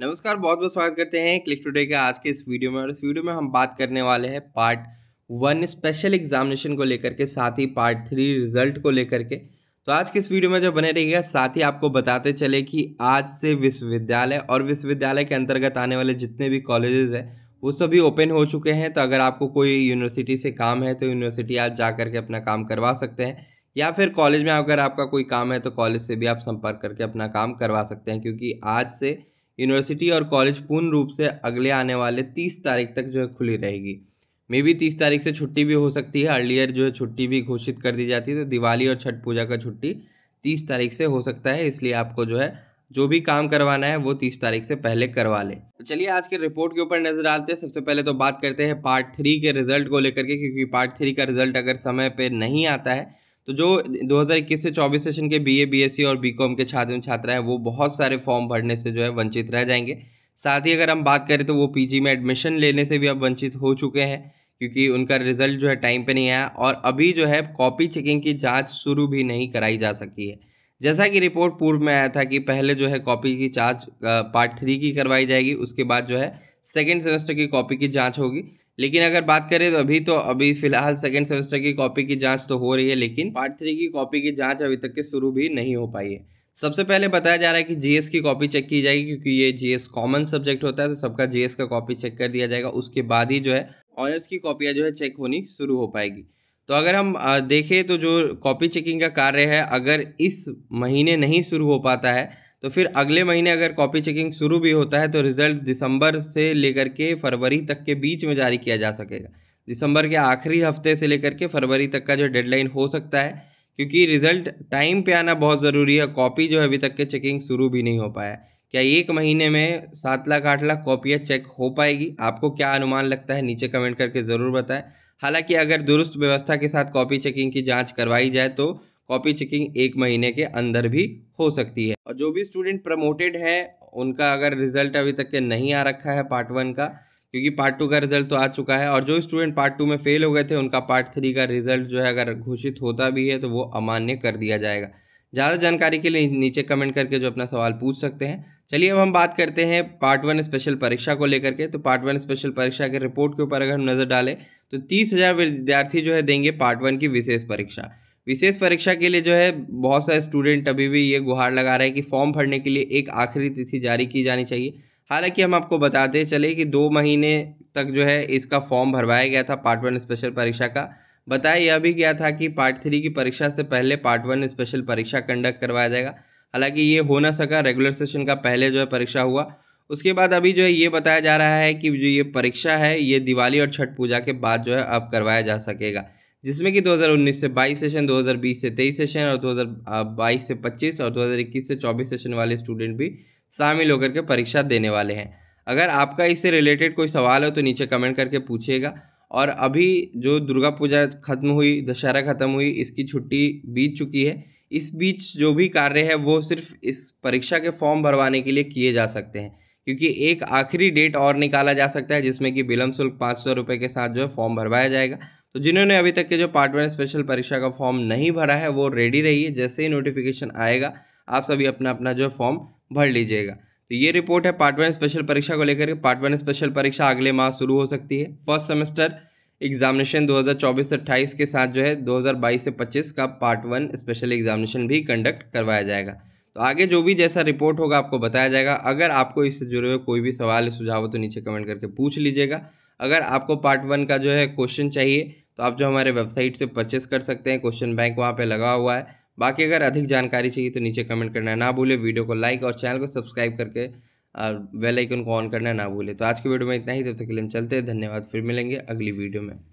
नमस्कार बहुत बहुत स्वागत करते हैं क्लिक टुडे के आज के इस वीडियो में और इस वीडियो में हम बात करने वाले हैं पार्ट वन स्पेशल एग्जामिनेशन को लेकर के साथ ही पार्ट थ्री रिजल्ट को लेकर के तो आज के इस वीडियो में जो बने रहिएगा साथ ही आपको बताते चले कि आज से विश्वविद्यालय और विश्वविद्यालय के अंतर्गत आने वाले जितने भी कॉलेजेस हैं वो सभी ओपन हो चुके हैं तो अगर आपको कोई यूनिवर्सिटी से काम है तो यूनिवर्सिटी आज जा करके अपना काम करवा सकते हैं या फिर कॉलेज में अगर आपका कोई काम है तो कॉलेज से भी आप संपर्क करके अपना काम करवा सकते हैं क्योंकि आज से यूनिवर्सिटी और कॉलेज पूर्ण रूप से अगले आने वाले तीस तारीख तक जो है खुली रहेगी मे बी तीस तारीख से छुट्टी भी हो सकती है अर्लियर जो है छुट्टी भी घोषित कर दी जाती है तो दिवाली और छठ पूजा का छुट्टी तीस तारीख से हो सकता है इसलिए आपको जो है जो भी काम करवाना है वो तीस तारीख से पहले करवा लें तो चलिए आज के रिपोर्ट के ऊपर नजर डालते हैं सबसे पहले तो बात करते हैं पार्ट थ्री के रिजल्ट को लेकर के क्योंकि पार्ट थ्री का रिजल्ट अगर समय पर नहीं आता है तो जो 2021 से 24 सेशन के बीए बीएससी e और बीकॉम के छात्र छात्रा हैं वो बहुत सारे फॉर्म भरने से जो है वंचित रह जाएंगे साथ ही अगर हम बात करें तो वो पीजी में एडमिशन लेने से भी अब वंचित हो चुके हैं क्योंकि उनका रिजल्ट जो है टाइम पे नहीं आया और अभी जो है कॉपी चेकिंग की जाँच शुरू भी नहीं कराई जा सकी है जैसा कि रिपोर्ट पूर्व में आया था कि पहले जो है कॉपी की जाँच पार्ट थ्री की करवाई जाएगी उसके बाद जो है सेकेंड सेमेस्टर की कॉपी की जाँच होगी लेकिन अगर बात करें तो अभी तो अभी फिलहाल सेकेंड सेमेस्टर की कॉपी की जाँच तो हो रही है लेकिन पार्ट थ्री की कॉपी की जाँच अभी तक के शुरू भी नहीं हो पाई है सबसे पहले बताया जा रहा है कि जीएस की कॉपी चेक की जाएगी क्योंकि ये जीएस कॉमन सब्जेक्ट होता है तो सबका जीएस का कॉपी चेक कर दिया जाएगा उसके बाद ही जो है ऑनर्स की कॉपियाँ जो है चेक होनी शुरू हो पाएगी तो अगर हम देखें तो जो कॉपी चेकिंग का कार्य है अगर इस महीने नहीं शुरू हो पाता है तो फिर अगले महीने अगर कॉपी चेकिंग शुरू भी होता है तो रिज़ल्ट दिसंबर से लेकर के फरवरी तक के बीच में जारी किया जा सकेगा दिसंबर के आखिरी हफ्ते से लेकर के फरवरी तक का जो डेडलाइन हो सकता है क्योंकि रिज़ल्ट टाइम पे आना बहुत ज़रूरी है कॉपी जो है अभी तक के चेकिंग शुरू भी नहीं हो पाया क्या एक महीने में सात लाख आठ लाख कॉपियाँ चेक हो पाएगी आपको क्या अनुमान लगता है नीचे कमेंट करके ज़रूर बताएं हालांकि अगर दुरुस्त व्यवस्था के साथ कॉपी चेकिंग की जांच करवाई जाए तो कॉपी चेकिंग एक महीने के अंदर भी हो सकती है और जो भी स्टूडेंट प्रमोटेड है उनका अगर रिजल्ट अभी तक के नहीं आ रखा है पार्ट वन का क्योंकि पार्ट टू का रिजल्ट तो आ चुका है और जो स्टूडेंट पार्ट टू में फेल हो गए थे उनका पार्ट थ्री का रिजल्ट जो है अगर घोषित होता भी है तो वो अमान्य कर दिया जाएगा ज़्यादा जानकारी के लिए नीचे कमेंट करके जो अपना सवाल पूछ सकते हैं चलिए अब हम बात करते हैं पार्ट वन स्पेशल परीक्षा को लेकर के तो पार्ट वन स्पेशल परीक्षा के रिपोर्ट के ऊपर अगर हम नज़र डालें तो तीस हज़ार विद्यार्थी जो है देंगे पार्ट वन की विशेष परीक्षा विशेष परीक्षा के लिए जो है बहुत सारे स्टूडेंट अभी भी ये गुहार लगा रहे हैं कि फॉर्म भरने के लिए एक आखिरी तिथि जारी की जानी चाहिए हालांकि हम आपको बताते चले कि दो महीने तक जो है इसका फॉर्म भरवाया गया था पार्ट वन स्पेशल परीक्षा का बताया यह भी गया था कि पार्ट थ्री की परीक्षा से पहले पार्ट वन स्पेशल परीक्षा कंडक्ट करवाया जाएगा हालांकि ये हो ना सका रेगुलर सेशन का पहले जो है परीक्षा हुआ उसके बाद अभी जो है ये बताया जा रहा है कि जो ये परीक्षा है ये दिवाली और छठ पूजा के बाद जो है अब करवाया जा सकेगा जिसमें कि 2019 से 22 सेशन 2020 से 23 सेशन और 2022 से 25 और 2021 से 24 सेशन वाले स्टूडेंट भी शामिल होकर के परीक्षा देने वाले हैं अगर आपका इससे रिलेटेड कोई सवाल हो तो नीचे कमेंट करके पूछिएगा और अभी जो दुर्गा पूजा खत्म हुई दशहरा खत्म हुई इसकी छुट्टी बीत चुकी है इस बीच जो भी कार्य है वो सिर्फ इस परीक्षा के फॉर्म भरवाने के लिए किए जा सकते हैं क्योंकि एक आखिरी डेट और निकाला जा सकता है जिसमें कि बिलम शुल्क पाँच सौ के साथ जो है फॉर्म भरवाया जाएगा तो जिन्होंने अभी तक के जो पार्ट वन स्पेशल परीक्षा का फॉर्म नहीं भरा है वो रेडी रहिए जैसे ही नोटिफिकेशन आएगा आप सभी अपना अपना जो फॉर्म भर लीजिएगा तो ये रिपोर्ट है पार्ट वन स्पेशल परीक्षा को लेकर पार्ट वन स्पेशल परीक्षा अगले माह शुरू हो सकती है फर्स्ट सेमेस्टर एग्जामिनेशन 2024 से 28 के साथ जो है 2022 से 25 का पार्ट वन स्पेशल एग्जामिनेशन भी कंडक्ट करवाया जाएगा तो आगे जो भी जैसा रिपोर्ट होगा आपको बताया जाएगा अगर आपको इससे जुड़े हुए कोई भी सवाल सुझाव हो तो नीचे कमेंट करके पूछ लीजिएगा अगर आपको पार्ट वन का जो है क्वेश्चन चाहिए तो आप जो हमारे वेबसाइट से परचेस कर सकते हैं क्वेश्चन बैंक वहाँ पर लगा हुआ है बाकी अगर अधिक जानकारी चाहिए तो नीचे कमेंट करना ना भूले वीडियो को लाइक और चैनल को सब्सक्राइब करके बेल आइकन को ऑन करना ना भूले तो आज की वीडियो में इतना ही तब तक के लिए हम चलते हैं धन्यवाद फिर मिलेंगे अगली वीडियो में